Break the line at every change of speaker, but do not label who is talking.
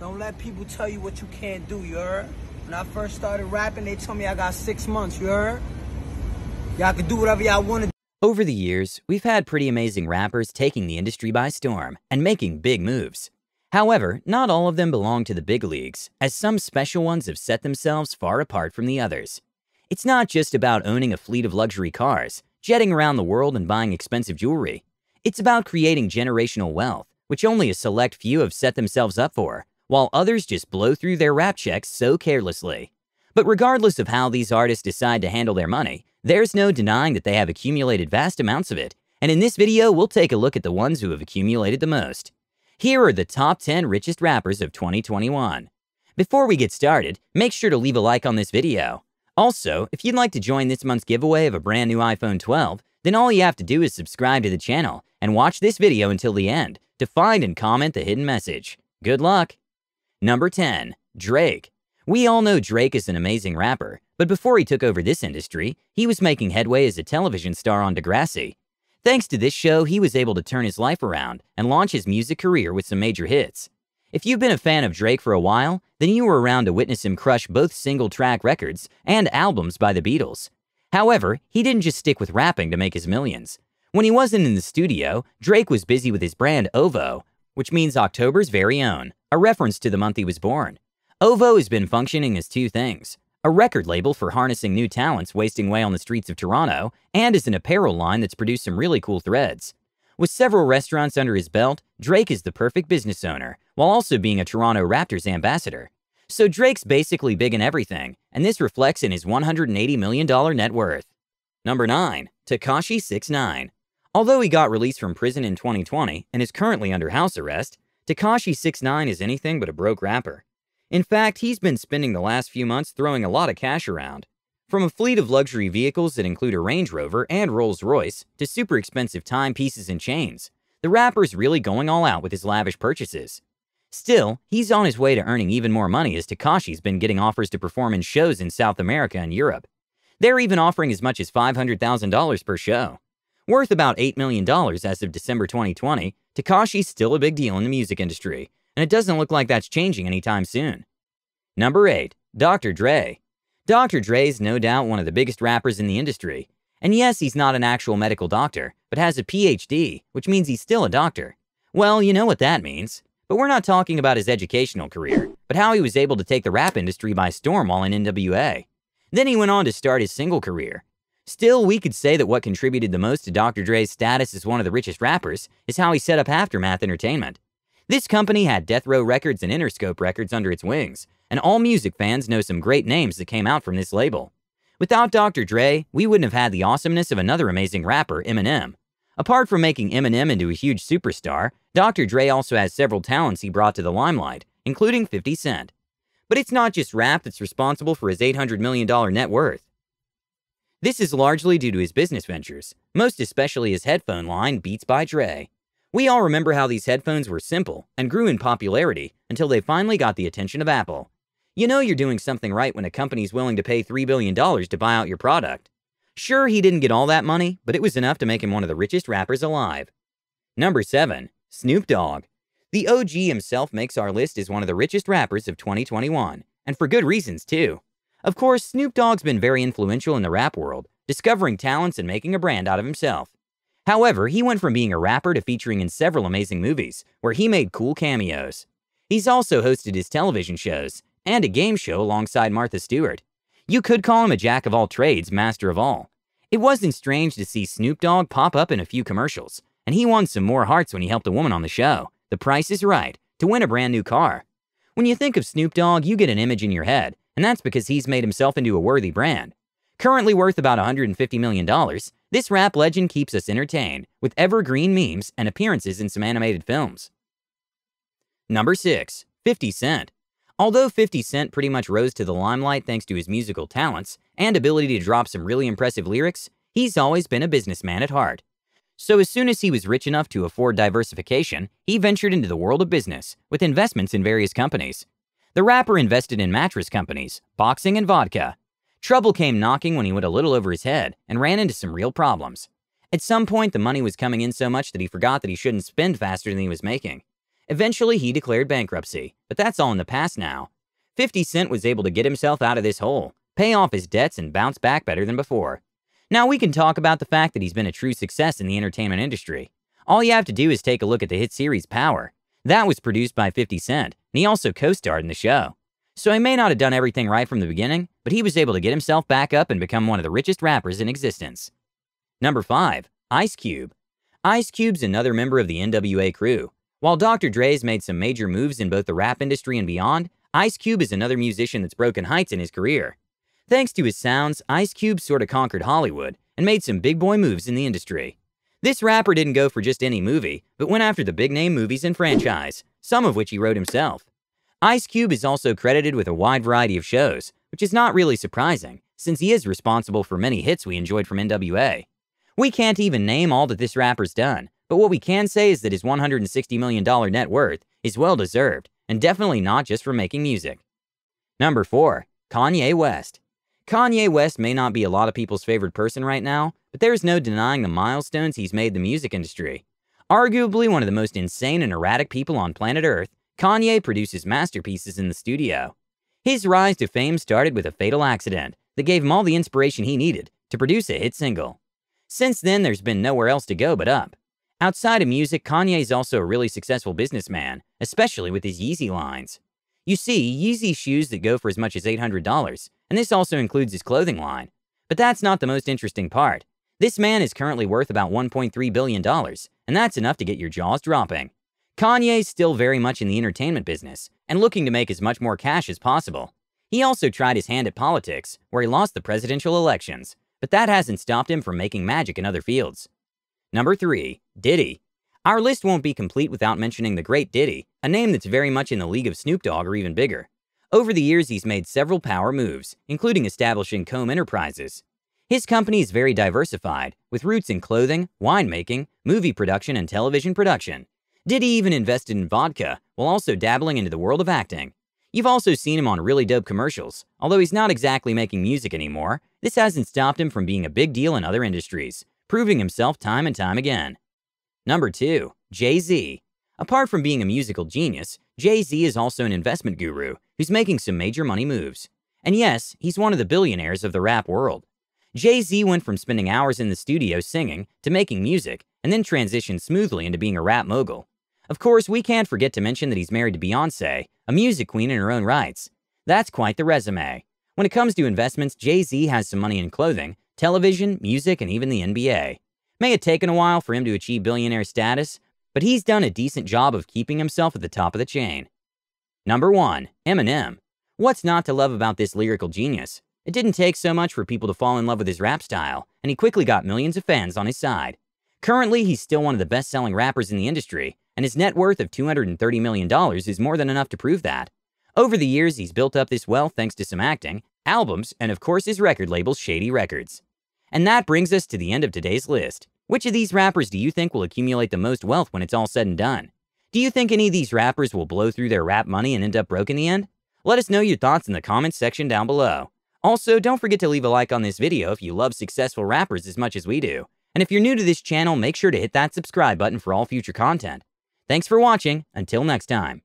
Don't let people tell you what you can't do, you heard? When I first started rapping, they told me I got six months, you heard? Y'all can do whatever y'all want to Over the years, we've had pretty amazing rappers taking the industry by storm and making big moves. However, not all of them belong to the big leagues, as some special ones have set themselves far apart from the others. It's not just about owning a fleet of luxury cars, jetting around the world and buying expensive jewelry. It's about creating generational wealth, which only a select few have set themselves up for, while others just blow through their rap checks so carelessly. But regardless of how these artists decide to handle their money, there's no denying that they have accumulated vast amounts of it, and in this video, we'll take a look at the ones who have accumulated the most. Here are the top 10 richest rappers of 2021. Before we get started, make sure to leave a like on this video. Also, if you'd like to join this month's giveaway of a brand new iPhone 12, then all you have to do is subscribe to the channel and watch this video until the end to find and comment the hidden message. Good luck! Number 10. Drake. We all know Drake is an amazing rapper, but before he took over this industry, he was making headway as a television star on Degrassi. Thanks to this show, he was able to turn his life around and launch his music career with some major hits. If you've been a fan of Drake for a while, then you were around to witness him crush both single track records and albums by the Beatles. However, he didn't just stick with rapping to make his millions. When he wasn't in the studio, Drake was busy with his brand OVO, which means October's very own, a reference to the month he was born. OVO has been functioning as two things a record label for harnessing new talents wasting way on the streets of Toronto, and as an apparel line that's produced some really cool threads. With several restaurants under his belt, Drake is the perfect business owner, while also being a Toronto Raptors ambassador. So Drake's basically big in everything, and this reflects in his $180 million net worth. Number 9. Takashi 69 Although he got released from prison in 2020 and is currently under house arrest, Takashi 69 is anything but a broke rapper. In fact, he's been spending the last few months throwing a lot of cash around. From a fleet of luxury vehicles that include a Range Rover and Rolls Royce to super expensive timepieces and chains, the rapper's really going all out with his lavish purchases. Still, he's on his way to earning even more money as Takashi's been getting offers to perform in shows in South America and Europe. They're even offering as much as $500,000 per show. Worth about $8 million as of December 2020, Takashi's still a big deal in the music industry, and it doesn't look like that's changing anytime soon. Number 8. Dr. Dre Dr. Dre is no doubt one of the biggest rappers in the industry, and yes, he's not an actual medical doctor, but has a PhD, which means he's still a doctor. Well, you know what that means. But we're not talking about his educational career, but how he was able to take the rap industry by storm while in NWA. Then he went on to start his single career, Still, we could say that what contributed the most to Dr. Dre's status as one of the richest rappers is how he set up Aftermath Entertainment. This company had Death Row Records and Interscope Records under its wings, and all music fans know some great names that came out from this label. Without Dr. Dre, we wouldn't have had the awesomeness of another amazing rapper, Eminem. Apart from making Eminem into a huge superstar, Dr. Dre also has several talents he brought to the limelight, including 50 Cent. But it's not just rap that's responsible for his $800 million net worth. This is largely due to his business ventures, most especially his headphone line Beats by Dre. We all remember how these headphones were simple and grew in popularity until they finally got the attention of Apple. You know you're doing something right when a company's willing to pay $3 billion to buy out your product. Sure, he didn't get all that money, but it was enough to make him one of the richest rappers alive. Number 7. Snoop Dogg. The OG himself makes our list as one of the richest rappers of 2021, and for good reasons, too. Of course, Snoop Dogg's been very influential in the rap world, discovering talents and making a brand out of himself. However, he went from being a rapper to featuring in several amazing movies, where he made cool cameos. He's also hosted his television shows and a game show alongside Martha Stewart. You could call him a jack of all trades, master of all. It wasn't strange to see Snoop Dogg pop up in a few commercials, and he won some more hearts when he helped a woman on the show, The Price is Right, to win a brand new car. When you think of Snoop Dogg, you get an image in your head, and that's because he's made himself into a worthy brand. Currently worth about $150 million, this rap legend keeps us entertained with evergreen memes and appearances in some animated films. Number 6. 50 Cent Although 50 Cent pretty much rose to the limelight thanks to his musical talents and ability to drop some really impressive lyrics, he's always been a businessman at heart. So as soon as he was rich enough to afford diversification, he ventured into the world of business with investments in various companies. The rapper invested in mattress companies, boxing, and vodka. Trouble came knocking when he went a little over his head and ran into some real problems. At some point, the money was coming in so much that he forgot that he shouldn't spend faster than he was making. Eventually, he declared bankruptcy, but that's all in the past now. 50 Cent was able to get himself out of this hole, pay off his debts, and bounce back better than before. Now, we can talk about the fact that he's been a true success in the entertainment industry. All you have to do is take a look at the hit series Power. That was produced by 50 Cent, and he also co starred in the show. So he may not have done everything right from the beginning, but he was able to get himself back up and become one of the richest rappers in existence. Number 5. Ice Cube. Ice Cube's another member of the NWA crew. While Dr. Dre's made some major moves in both the rap industry and beyond, Ice Cube is another musician that's broken heights in his career. Thanks to his sounds, Ice Cube sort of conquered Hollywood and made some big boy moves in the industry. This rapper didn't go for just any movie, but went after the big name movies and franchise, some of which he wrote himself. Ice Cube is also credited with a wide variety of shows, which is not really surprising, since he is responsible for many hits we enjoyed from NWA. We can't even name all that this rapper's done, but what we can say is that his $160 million net worth is well deserved, and definitely not just for making music. Number 4. Kanye West Kanye West may not be a lot of people's favorite person right now, but there's no denying the milestones he's made the music industry. Arguably one of the most insane and erratic people on planet Earth, Kanye produces masterpieces in the studio. His rise to fame started with a fatal accident that gave him all the inspiration he needed to produce a hit single. Since then, there's been nowhere else to go but up. Outside of music, Kanye is also a really successful businessman, especially with his Yeezy lines. You see, Yeezy shoes that go for as much as $800 and this also includes his clothing line. But that's not the most interesting part. This man is currently worth about $1.3 billion, and that's enough to get your jaws dropping. Kanye's still very much in the entertainment business, and looking to make as much more cash as possible. He also tried his hand at politics, where he lost the presidential elections, but that hasn't stopped him from making magic in other fields. Number 3. Diddy Our list won't be complete without mentioning the great Diddy, a name that's very much in the league of Snoop Dogg or even bigger. Over the years, he's made several power moves, including establishing Combe Enterprises. His company is very diversified, with roots in clothing, winemaking, movie production, and television production. Diddy even invested in vodka, while also dabbling into the world of acting. You've also seen him on really dope commercials, although he's not exactly making music anymore, this hasn't stopped him from being a big deal in other industries, proving himself time and time again. Number 2. Jay-Z Apart from being a musical genius, Jay-Z is also an investment guru who's making some major money moves. And yes, he's one of the billionaires of the rap world. Jay Z went from spending hours in the studio singing to making music and then transitioned smoothly into being a rap mogul. Of course, we can't forget to mention that he's married to Beyonce, a music queen in her own rights. That's quite the resume. When it comes to investments, Jay Z has some money in clothing, television, music, and even the NBA. May have taken a while for him to achieve billionaire status, but he's done a decent job of keeping himself at the top of the chain. Number 1. Eminem. What's not to love about this lyrical genius? It didn't take so much for people to fall in love with his rap style, and he quickly got millions of fans on his side. Currently, he's still one of the best-selling rappers in the industry, and his net worth of $230 million is more than enough to prove that. Over the years, he's built up this wealth thanks to some acting, albums, and of course his record label Shady Records. And that brings us to the end of today's list. Which of these rappers do you think will accumulate the most wealth when it's all said and done? Do you think any of these rappers will blow through their rap money and end up broke in the end? Let us know your thoughts in the comments section down below. Also, don't forget to leave a like on this video if you love successful rappers as much as we do. And if you're new to this channel, make sure to hit that subscribe button for all future content. Thanks for watching. Until next time.